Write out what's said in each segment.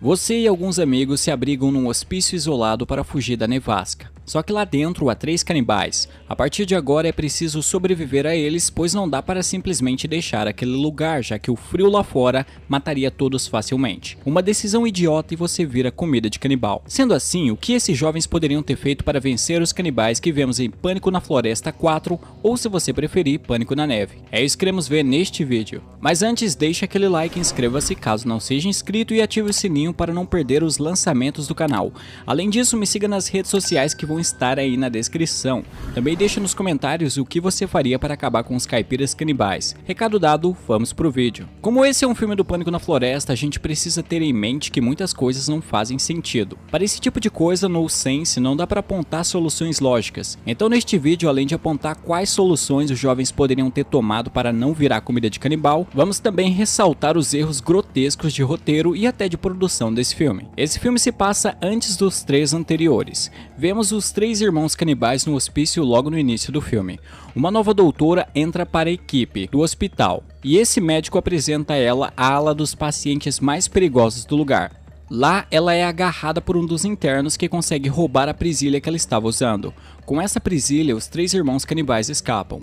Você e alguns amigos se abrigam num hospício isolado para fugir da nevasca. Só que lá dentro há três canibais. A partir de agora é preciso sobreviver a eles, pois não dá para simplesmente deixar aquele lugar, já que o frio lá fora mataria todos facilmente. Uma decisão idiota e você vira comida de canibal. Sendo assim, o que esses jovens poderiam ter feito para vencer os canibais que vemos em Pânico na Floresta 4 ou se você preferir, Pânico na Neve? É isso que queremos ver neste vídeo. Mas antes, deixa aquele like, inscreva-se caso não seja inscrito e ative o sininho para não perder os lançamentos do canal. Além disso, me siga nas redes sociais que vão estar aí na descrição. Também deixa nos comentários o que você faria para acabar com os caipiras canibais. Recado dado, vamos pro vídeo. Como esse é um filme do Pânico na Floresta, a gente precisa ter em mente que muitas coisas não fazem sentido. Para esse tipo de coisa no Sense não dá para apontar soluções lógicas. Então neste vídeo, além de apontar quais soluções os jovens poderiam ter tomado para não virar comida de canibal, vamos também ressaltar os erros grotescos de roteiro e até de produção desse filme. Esse filme se passa antes dos três anteriores. Vemos os três irmãos canibais no hospício logo no início do filme. Uma nova doutora entra para a equipe do hospital e esse médico apresenta a ela a ala dos pacientes mais perigosos do lugar. Lá, ela é agarrada por um dos internos que consegue roubar a presilha que ela estava usando. Com essa presilha os três irmãos canibais escapam.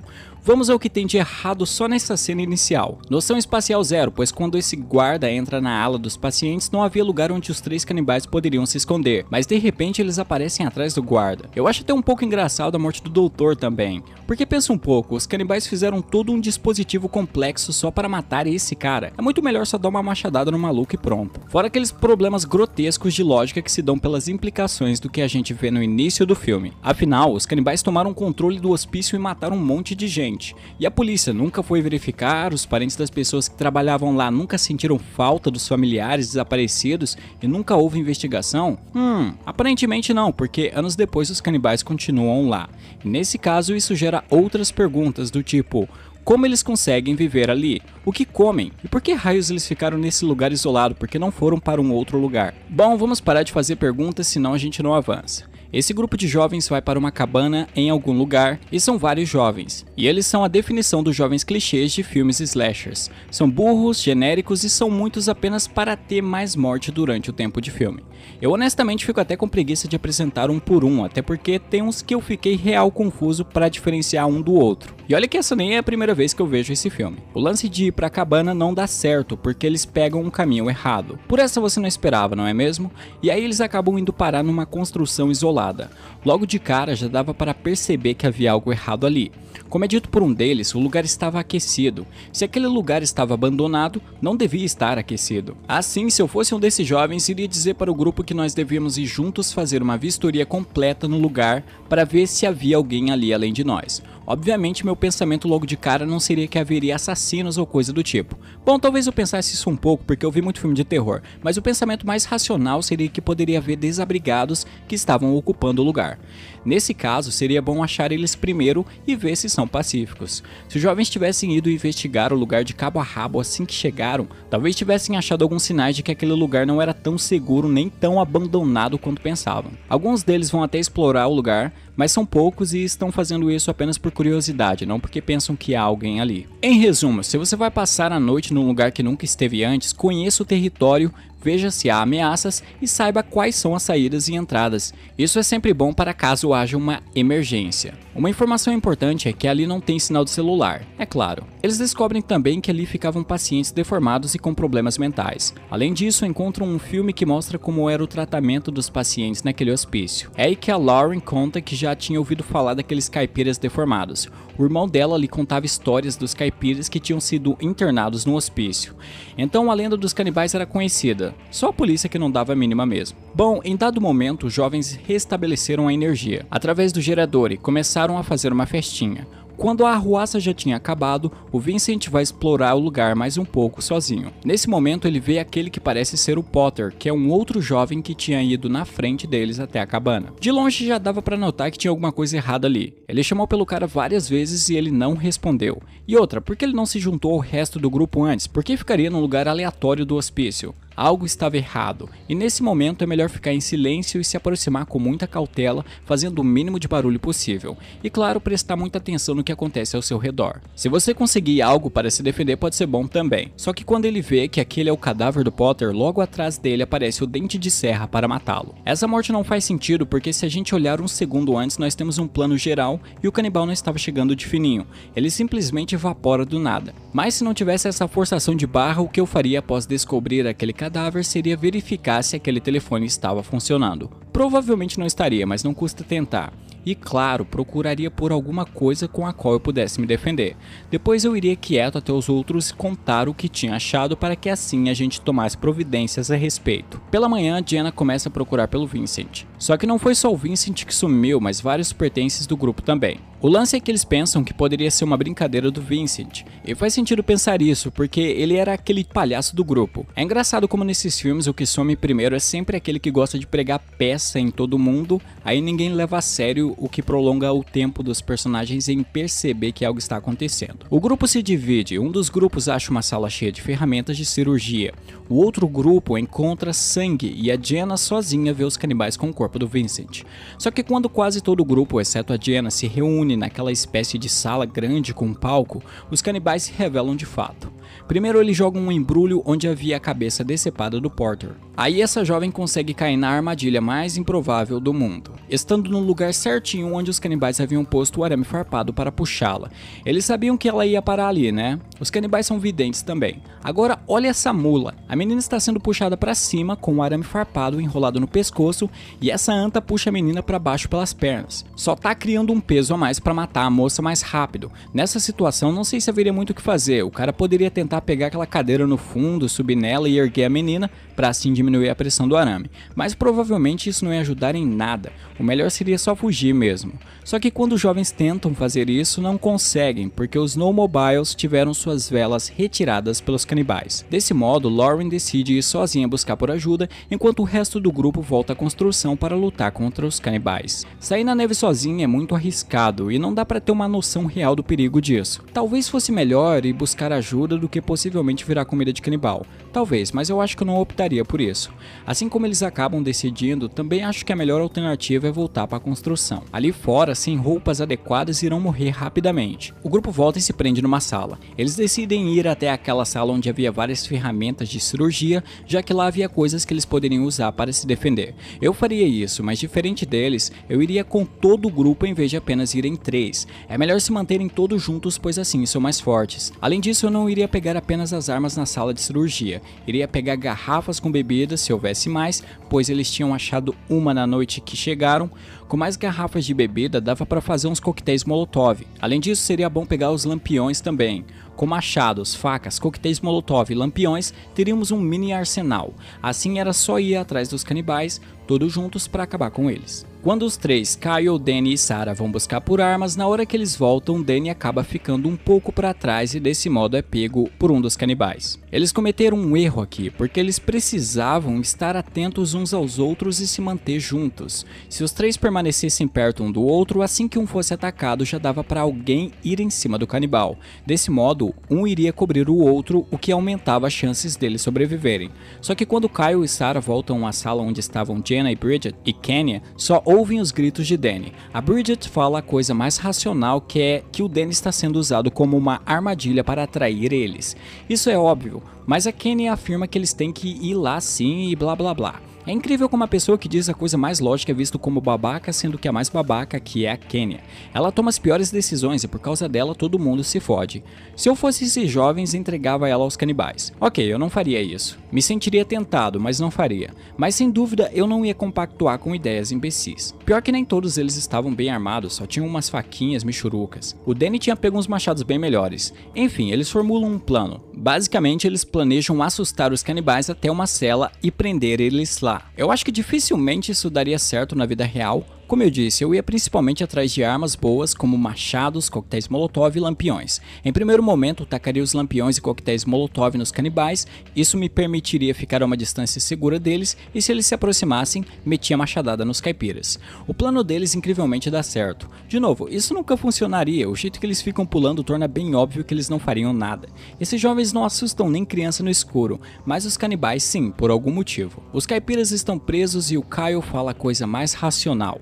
Vamos ao que tem de errado só nessa cena inicial. Noção espacial zero, pois quando esse guarda entra na ala dos pacientes, não havia lugar onde os três canibais poderiam se esconder, mas de repente eles aparecem atrás do guarda. Eu acho até um pouco engraçado a morte do doutor também, porque pensa um pouco, os canibais fizeram todo um dispositivo complexo só para matar esse cara. É muito melhor só dar uma machadada no maluco e pronto. Fora aqueles problemas grotescos de lógica que se dão pelas implicações do que a gente vê no início do filme. Afinal, os canibais tomaram controle do hospício e mataram um monte de gente acidente. E a polícia nunca foi verificar, os parentes das pessoas que trabalhavam lá nunca sentiram falta dos familiares desaparecidos e nunca houve investigação? Hum, aparentemente não, porque anos depois os canibais continuam lá. E nesse caso, isso gera outras perguntas do tipo: como eles conseguem viver ali, o que comem e por que raios eles ficaram nesse lugar isolado porque não foram para um outro lugar. Bom, vamos parar de fazer perguntas, senão a gente não avança. Esse grupo de jovens vai para uma cabana em algum lugar e são vários jovens. E eles são a definição dos jovens clichês de filmes slashers. São burros, genéricos e são muitos apenas para ter mais morte durante o tempo de filme. Eu honestamente fico até com preguiça de apresentar um por um, até porque tem uns que eu fiquei real confuso para diferenciar um do outro. E olha que essa nem é a primeira vez que eu vejo esse filme. O lance de ir para a cabana não dá certo, porque eles pegam um caminho errado. Por essa você não esperava, não é mesmo? E aí eles acabam indo parar numa construção isolada Logo de cara já dava para perceber que havia algo errado ali. Como é dito por um deles, o lugar estava aquecido. Se aquele lugar estava abandonado, não devia estar aquecido. Assim, se eu fosse um desses jovens, iria dizer para o grupo que nós devíamos ir juntos fazer uma vistoria completa no lugar para ver se havia alguém ali além de nós. Obviamente, meu pensamento logo de cara não seria que haveria assassinos ou coisa do tipo. Bom, talvez eu pensasse isso um pouco porque eu vi muito filme de terror, mas o pensamento mais racional seria que poderia haver desabrigados que estavam ocupando o lugar. Nesse caso, seria bom achar eles primeiro e ver se são pacíficos. Se os jovens tivessem ido investigar o lugar de cabo a rabo assim que chegaram, talvez tivessem achado alguns sinais de que aquele lugar não era tão seguro nem tão abandonado quanto pensavam. Alguns deles vão até explorar o lugar, mas são poucos e estão fazendo isso apenas por curiosidade, não porque pensam que há alguém ali. Em resumo, se você vai passar a noite num lugar que nunca esteve antes, conheça o território, veja se há ameaças e saiba quais são as saídas e entradas. Isso é sempre bom para caso haja uma emergência. Uma informação importante é que ali não tem sinal de celular, é claro. Eles descobrem também que ali ficavam pacientes deformados e com problemas mentais. Além disso, encontram um filme que mostra como era o tratamento dos pacientes naquele hospício. É aí que a Lauren conta que já tinha ouvido falar daqueles caipiras deformados. O irmão dela lhe contava histórias dos caipiras que tinham sido internados no hospício. Então a lenda dos canibais era conhecida, só a polícia que não dava a mínima mesmo. Bom, em dado momento, os jovens restabeleceram a energia através do gerador e começaram a fazer uma festinha. Quando a arruaça já tinha acabado, o Vincent vai explorar o lugar mais um pouco sozinho. Nesse momento, ele vê aquele que parece ser o Potter, que é um outro jovem que tinha ido na frente deles até a cabana. De longe já dava para notar que tinha alguma coisa errada ali. Ele chamou pelo cara várias vezes e ele não respondeu. E outra, por que ele não se juntou ao resto do grupo antes? Por que ficaria num lugar aleatório do hospício? Algo estava errado, e nesse momento é melhor ficar em silêncio e se aproximar com muita cautela, fazendo o mínimo de barulho possível, e claro, prestar muita atenção no que acontece ao seu redor. Se você conseguir algo para se defender, pode ser bom também. Só que quando ele vê que aquele é o cadáver do Potter, logo atrás dele aparece o dente de serra para matá-lo. Essa morte não faz sentido porque se a gente olhar um segundo antes, nós temos um plano geral e o canibal não estava chegando de fininho. Ele simplesmente evapora do nada. Mas se não tivesse essa forçação de barra, o que eu faria após descobrir aquele cadáver seria verificar se aquele telefone estava funcionando. Provavelmente não estaria, mas não custa tentar. E claro, procuraria por alguma coisa com a qual eu pudesse me defender. Depois eu iria quieto até os outros contar o que tinha achado para que assim a gente tomasse providências a respeito. Pela manhã, Diana começa a procurar pelo Vincent. Só que não foi só o Vincent que sumiu, mas vários pertences do grupo também. O lance é que eles pensam que poderia ser uma brincadeira do Vincent, e faz sentido pensar isso, porque ele era aquele palhaço do grupo. É engraçado como nesses filmes o que some primeiro é sempre aquele que gosta de pregar peça em todo mundo, aí ninguém leva a sério o que prolonga o tempo dos personagens em perceber que algo está acontecendo. O grupo se divide, um dos grupos acha uma sala cheia de ferramentas de cirurgia, o outro grupo encontra sangue e a Jenna sozinha vê os canibais com corpo corpo do Vincent. Só que quando quase todo o grupo, exceto a Diana, se reúne naquela espécie de sala grande com um palco, os canibais se revelam de fato. Primeiro eles jogam um embrulho onde havia a cabeça decepada do Porter. Aí essa jovem consegue cair na armadilha mais improvável do mundo, estando no lugar certinho onde os canibais haviam posto o arame farpado para puxá-la. Eles sabiam que ela ia parar ali, né? Os canibais são videntes também. Agora olha essa mula. A menina está sendo puxada para cima com o arame farpado enrolado no pescoço e essa anta puxa a menina para baixo pelas pernas. Só tá criando um peso a mais para matar a moça mais rápido. Nessa situação, não sei se haveria muito o que fazer. O cara poderia tentar pegar aquela cadeira no fundo, subir nela e erguer a menina para assim diminuir a pressão do arame. Mas provavelmente isso não ia ajudar em nada. O melhor seria só fugir mesmo. Só que quando os jovens tentam fazer isso, não conseguem, porque os snowmobiles tiveram suas velas retiradas pelos canibais. Desse modo, Lauren decide ir sozinha buscar por ajuda, enquanto o resto do grupo volta à construção para lutar contra os canibais. Sair na neve sozinho é muito arriscado e não dá para ter uma noção real do perigo disso. Talvez fosse melhor ir buscar ajuda do que possivelmente virar comida de canibal. Talvez, mas eu acho que eu não optaria por isso. Assim como eles acabam decidindo, também acho que a melhor alternativa é voltar para a construção. Ali fora, sem roupas adequadas, irão morrer rapidamente. O grupo volta e se prende numa sala. Eles decidem ir até aquela sala onde havia várias ferramentas de cirurgia, já que lá havia coisas que eles poderiam usar para se defender. Eu faria isso, mas diferente deles, eu iria com todo o grupo em vez de apenas ir em três. É melhor se manterem todos juntos, pois assim são mais fortes. Além disso, eu não iria pegar apenas as armas na sala de cirurgia, iria pegar garrafas com bebidas se houvesse mais, pois eles tinham achado uma na noite que chegaram. Com mais garrafas de bebida, dava para fazer uns coquetéis molotov. Além disso, seria bom pegar os lampiões também. Com machados, facas, coquetéis molotov e lampiões, teríamos um mini arsenal. Assim era só ir atrás dos canibais, todos juntos para acabar com eles. Quando os três, Kyle, Danny e Sarah vão buscar por armas, na hora que eles voltam, Danny acaba ficando um pouco para trás e desse modo é pego por um dos canibais. Eles cometeram um erro aqui, porque eles precisavam estar atentos uns aos outros e se manter juntos. Se os três permanecessem perto um do outro, assim que um fosse atacado, já dava para alguém ir em cima do canibal. Desse modo, um iria cobrir o outro, o que aumentava as chances deles sobreviverem. Só que quando Kyle e Sarah voltam à sala onde estavam James Jenna e Bridget e Kenya só ouvem os gritos de Danny. A Bridget fala a coisa mais racional que é que o Danny está sendo usado como uma armadilha para atrair eles. Isso é óbvio, mas a Kenya afirma que eles têm que ir lá sim e blá blá blá. É incrível como a pessoa que diz a coisa mais lógica é visto como babaca, sendo que a mais babaca que é a Kenya. Ela toma as piores decisões e por causa dela todo mundo se fode. Se eu fosse esses jovens, entregava ela aos canibais. Ok, eu não faria isso. Me sentiria tentado, mas não faria. Mas sem dúvida eu não ia compactuar com ideias imbecis. Pior que nem todos eles estavam bem armados, só tinham umas faquinhas michurucas. O Danny tinha pego uns machados bem melhores. Enfim, eles formulam um plano. Basicamente, eles planejam assustar os canibais até uma cela e prender eles lá. Eu acho que dificilmente isso daria certo na vida real, como eu disse, eu ia principalmente atrás de armas boas como machados, coquetéis molotov e lampiões. Em primeiro momento, tacaria os lampiões e coquetéis molotov nos canibais, isso me permitiria ficar a uma distância segura deles e se eles se aproximassem, metia machadada nos caipiras. O plano deles incrivelmente dá certo. De novo, isso nunca funcionaria, o jeito que eles ficam pulando torna bem óbvio que eles não fariam nada. Esses jovens não assustam nem criança no escuro, mas os canibais sim, por algum motivo. Os caipiras estão presos e o Caio fala a coisa mais racional.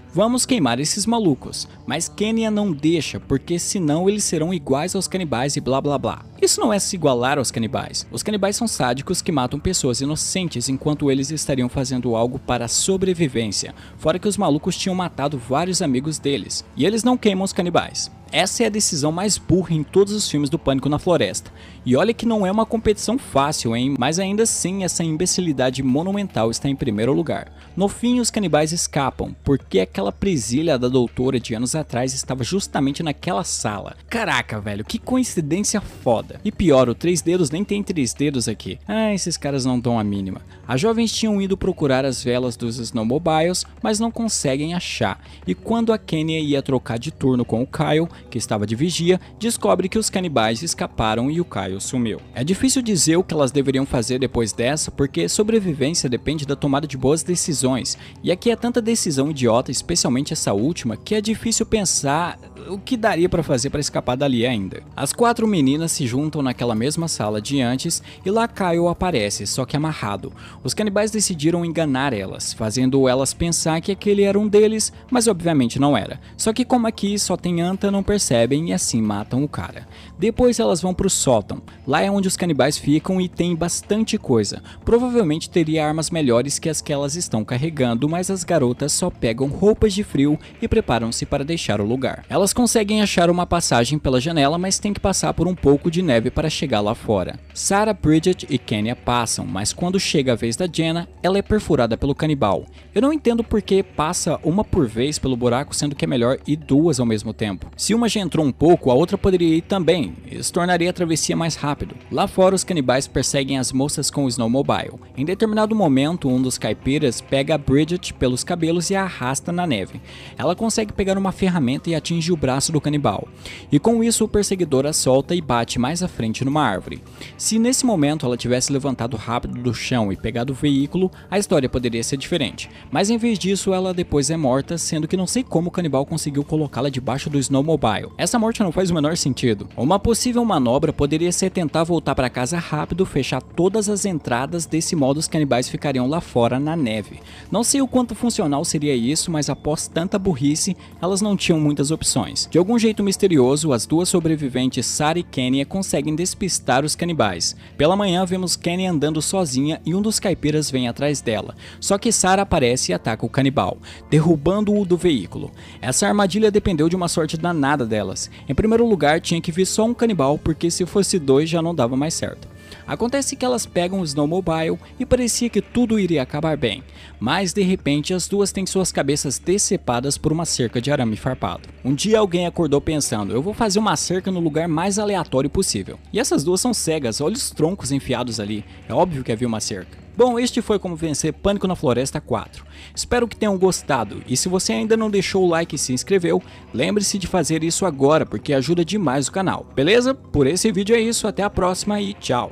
Vamos queimar esses malucos, mas Kenya não deixa, porque senão eles serão iguais aos canibais e blá blá blá. Isso não é se igualar aos canibais. Os canibais são sádicos que matam pessoas inocentes enquanto eles estariam fazendo algo para a sobrevivência, fora que os malucos tinham matado vários amigos deles, e eles não queimam os canibais. Essa é a decisão mais burra em todos os filmes do Pânico na Floresta. E olha que não é uma competição fácil, hein? Mas ainda assim, essa imbecilidade monumental está em primeiro lugar. No fim, os canibais escapam, porque é aquela presilha da doutora de anos atrás estava justamente naquela sala. Caraca, velho, que coincidência foda. E pior, o Três Dedos nem tem três dedos aqui. Ah, esses caras não dão a mínima. As jovens tinham ido procurar as velas dos snowmobiles, mas não conseguem achar. E quando a Kenya ia trocar de turno com o Kyle, que estava de vigia, descobre que os canibais escaparam e o Kyle sumiu. É difícil dizer o que elas deveriam fazer depois dessa, porque sobrevivência depende da tomada de boas decisões, e aqui é tanta decisão idiota, especialmente essa última, que é difícil pensar o que daria para fazer para escapar dali ainda. As quatro meninas se juntam naquela mesma sala de antes e lá Kyle aparece, só que amarrado. Os canibais decidiram enganar elas, fazendo elas pensar que aquele era um deles, mas obviamente não era. Só que como aqui só tem anta, não percebem e assim matam o cara. Depois elas vão pro sótão, lá é onde os canibais ficam e tem bastante coisa. Provavelmente teria armas melhores que as que elas estão carregando, mas as garotas só pegam roupa roupas de frio e preparam-se para deixar o lugar. Elas conseguem achar uma passagem pela janela, mas têm que passar por um pouco de neve para chegar lá fora. Sarah, Bridget e Kenya passam, mas quando chega a vez da Jenna, ela é perfurada pelo canibal. Eu não entendo por que passa uma por vez pelo buraco, sendo que é melhor ir duas ao mesmo tempo. Se uma já entrou um pouco, a outra poderia ir também, isso tornaria a travessia mais rápido. Lá fora, os canibais perseguem as moças com o snowmobile. Em determinado momento, um dos caipiras pega a Bridget pelos cabelos e a arrasta na neve. Ela consegue pegar uma ferramenta e atinge o braço do canibal, e com isso o perseguidor a solta e bate mais à frente numa árvore. Se nesse momento ela tivesse levantado rápido do chão e pegado o veículo, a história poderia ser diferente, mas em vez disso ela depois é morta, sendo que não sei como o canibal conseguiu colocá-la debaixo do snowmobile. Essa morte não faz o menor sentido. Uma possível manobra poderia ser tentar voltar para casa rápido, fechar todas as entradas, desse modo os canibais ficariam lá fora na neve. Não sei o quanto funcional seria isso, mas a após tanta burrice, elas não tinham muitas opções. De algum jeito misterioso, as duas sobreviventes Sarah e Kenya conseguem despistar os canibais. Pela manhã, vemos Kenya andando sozinha e um dos caipiras vem atrás dela. Só que Sarah aparece e ataca o canibal, derrubando-o do veículo. Essa armadilha dependeu de uma sorte danada delas. Em primeiro lugar, tinha que vir só um canibal, porque se fosse dois já não dava mais certo. Acontece que elas pegam o Snowmobile e parecia que tudo iria acabar bem, mas de repente as duas têm suas cabeças decepadas por uma cerca de arame farpado. Um dia alguém acordou pensando, eu vou fazer uma cerca no lugar mais aleatório possível. E essas duas são cegas, olha os troncos enfiados ali, é óbvio que havia uma cerca. Bom, este foi como vencer Pânico na Floresta 4. Espero que tenham gostado e se você ainda não deixou o like e se inscreveu, lembre-se de fazer isso agora porque ajuda demais o canal. Beleza? Por esse vídeo é isso, até a próxima e tchau!